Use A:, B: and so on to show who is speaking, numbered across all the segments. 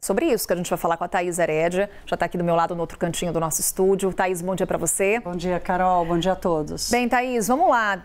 A: É sobre isso que a gente vai falar com a Thaís Herédia, já está aqui do meu lado no outro cantinho do nosso estúdio. Thaís, bom dia para você. Bom dia, Carol. Bom dia a todos. Bem, Thaís, vamos lá.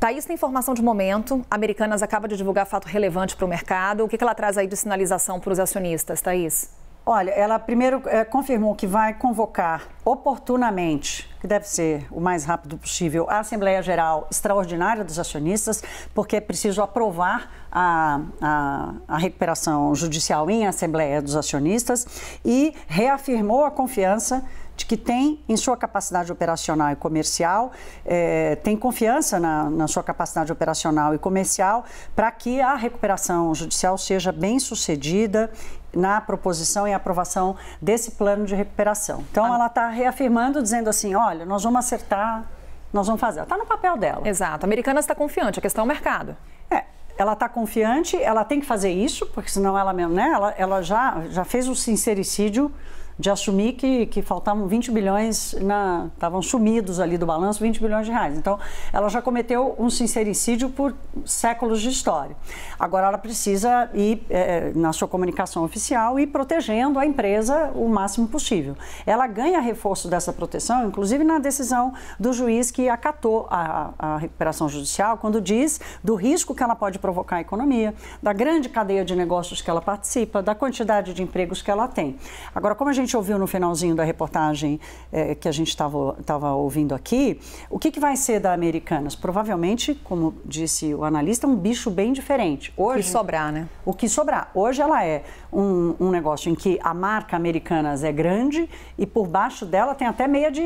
A: Thaís tem informação de momento. Americanas acaba de divulgar fato relevante para o mercado. O que, que ela traz aí de sinalização para os acionistas,
B: Thaís? Olha, ela primeiro é, confirmou que vai convocar oportunamente que deve ser o mais rápido possível, a Assembleia Geral Extraordinária dos Acionistas, porque é preciso aprovar a, a, a recuperação judicial em Assembleia dos Acionistas e reafirmou a confiança de que tem em sua capacidade operacional e comercial, é, tem confiança na, na, sua capacidade operacional e comercial para que a recuperação judicial seja bem sucedida na proposição e aprovação desse plano de recuperação. Então, ah. ela está reafirmando, dizendo assim: olha, nós vamos acertar, nós vamos fazer. Está no papel dela. Exato. A americana está confiante, a questão é o mercado. É, ela está confiante, ela tem que fazer isso, porque senão ela mesmo, né? Ela, ela já, já fez o sincericídio de assumir que, que faltavam 20 bilhões, na, estavam sumidos ali do balanço, 20 bilhões de reais. Então, ela já cometeu um sincericídio por séculos de história. Agora, ela precisa ir é, na sua comunicação oficial e protegendo a empresa o máximo possível. Ela ganha reforço dessa proteção, inclusive na decisão do juiz que acatou a, a recuperação judicial, quando diz do risco que ela pode provocar à economia, da grande cadeia de negócios que ela participa, da quantidade de empregos que ela tem. Agora, como a gente gente ouviu no finalzinho da reportagem é, que a gente estava ouvindo aqui, o que, que vai ser da Americanas? Provavelmente, como disse o analista, um bicho bem diferente. Hoje, o que sobrar, né? O que sobrar. Hoje ela é um, um negócio em que a marca Americanas é grande e por baixo dela tem até meia de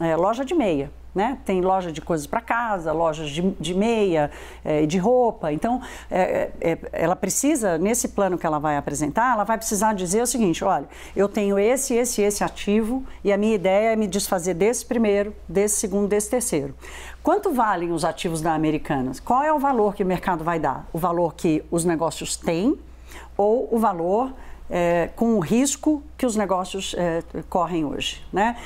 B: é, loja de meia. Né? Tem loja de coisas para casa, lojas de, de meia, eh, de roupa. Então, eh, eh, ela precisa, nesse plano que ela vai apresentar, ela vai precisar dizer o seguinte: olha, eu tenho esse, esse, esse ativo e a minha ideia é me desfazer desse primeiro, desse segundo, desse terceiro. Quanto valem os ativos da Americanas? Qual é o valor que o mercado vai dar? O valor que os negócios têm ou o valor é, com o risco que os negócios é, correm hoje, né?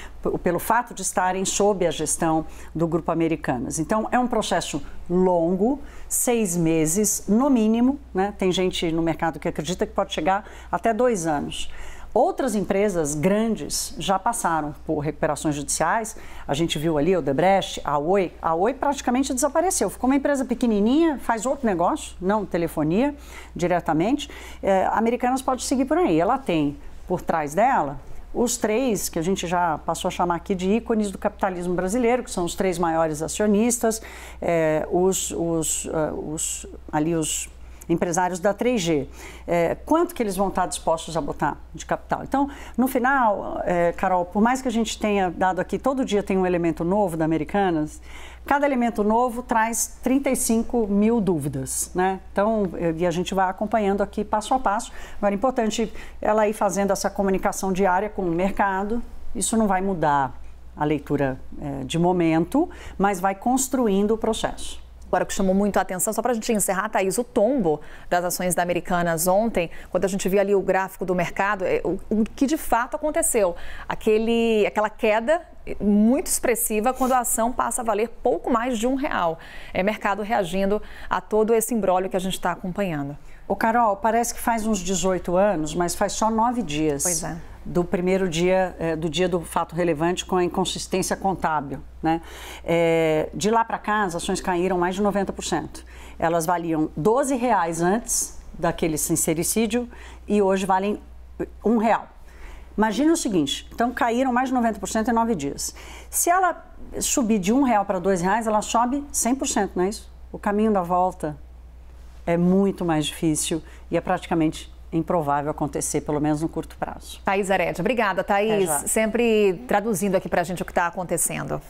B: pelo fato de estarem sob a gestão do Grupo Americanas. Então, é um processo longo, seis meses no mínimo, né? Tem gente no mercado que acredita que pode chegar até dois anos. Outras empresas grandes já passaram por recuperações judiciais. A gente viu ali o Debrecht, a Oi. A Oi praticamente desapareceu. Ficou uma empresa pequenininha, faz outro negócio, não telefonia diretamente. É, Americanas pode seguir por aí. Ela tem por trás dela os três que a gente já passou a chamar aqui de ícones do capitalismo brasileiro, que são os três maiores acionistas, é, os, os, uh, os, ali os empresários da 3G. É, quanto que eles vão estar dispostos a botar de capital? Então, no final, é, Carol, por mais que a gente tenha dado aqui, todo dia tem um elemento novo da Americanas, cada elemento novo traz 35 mil dúvidas, né? Então, é, e a gente vai acompanhando aqui passo a passo. Agora, é importante ela ir fazendo essa comunicação diária com o mercado, isso não vai mudar a leitura é, de momento, mas vai construindo o processo. Agora, o que chamou muito a atenção, só
A: para a gente encerrar, Thaís, o tombo das ações da Americanas ontem, quando a gente viu ali o gráfico do mercado, é, o, o que de fato aconteceu? Aquele, aquela queda muito expressiva quando a ação passa a valer pouco mais de um real. É mercado reagindo a
B: todo esse embrólio que a gente está acompanhando. O Carol, parece que faz uns 18 anos, mas faz só nove dias. Pois é do primeiro dia, eh, do dia do fato relevante com a inconsistência contábil. Né? Eh, de lá para cá, as ações caíram mais de 90%. Elas valiam 12 reais antes daquele sincericídio e hoje valem eh, um real. Imagina o seguinte, então caíram mais de 90% em nove dias. Se ela subir de um real para dois reais, ela sobe 100%, não é isso? O caminho da volta é muito mais difícil e é praticamente improvável acontecer, pelo menos no curto prazo.
A: Thaís Arete, obrigada, Thaís. Sempre traduzindo aqui para a gente o que está acontecendo.